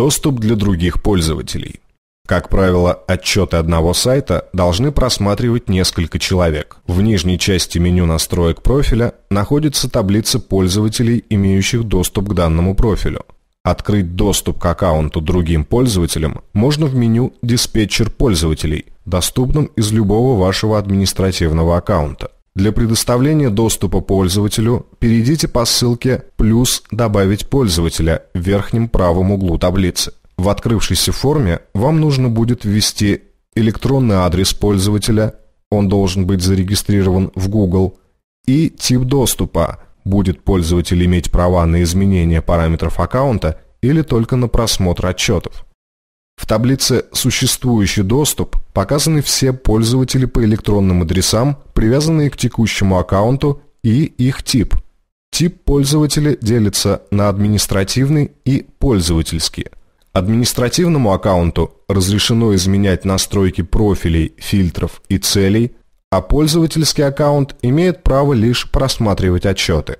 доступ для других пользователей. Как правило, отчеты одного сайта должны просматривать несколько человек. В нижней части меню настроек профиля находится таблица пользователей, имеющих доступ к данному профилю. Открыть доступ к аккаунту другим пользователям можно в меню «Диспетчер пользователей», доступном из любого вашего административного аккаунта. Для предоставления доступа пользователю перейдите по ссылке «плюс добавить пользователя» в верхнем правом углу таблицы. В открывшейся форме вам нужно будет ввести электронный адрес пользователя, он должен быть зарегистрирован в Google, и тип доступа, будет пользователь иметь права на изменение параметров аккаунта или только на просмотр отчетов таблице «Существующий доступ» показаны все пользователи по электронным адресам, привязанные к текущему аккаунту и их тип. Тип пользователя делится на административный и пользовательский. Административному аккаунту разрешено изменять настройки профилей, фильтров и целей, а пользовательский аккаунт имеет право лишь просматривать отчеты.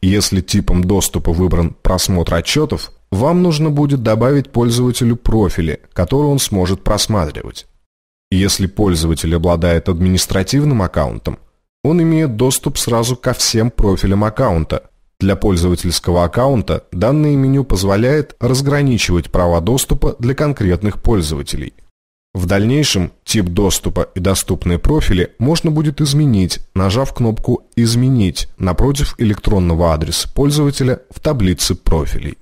Если типом доступа выбран просмотр отчетов, вам нужно будет добавить пользователю профили, которые он сможет просматривать. Если пользователь обладает административным аккаунтом, он имеет доступ сразу ко всем профилям аккаунта. Для пользовательского аккаунта данное меню позволяет разграничивать права доступа для конкретных пользователей. В дальнейшем тип доступа и доступные профили можно будет изменить, нажав кнопку «Изменить» напротив электронного адреса пользователя в таблице профилей.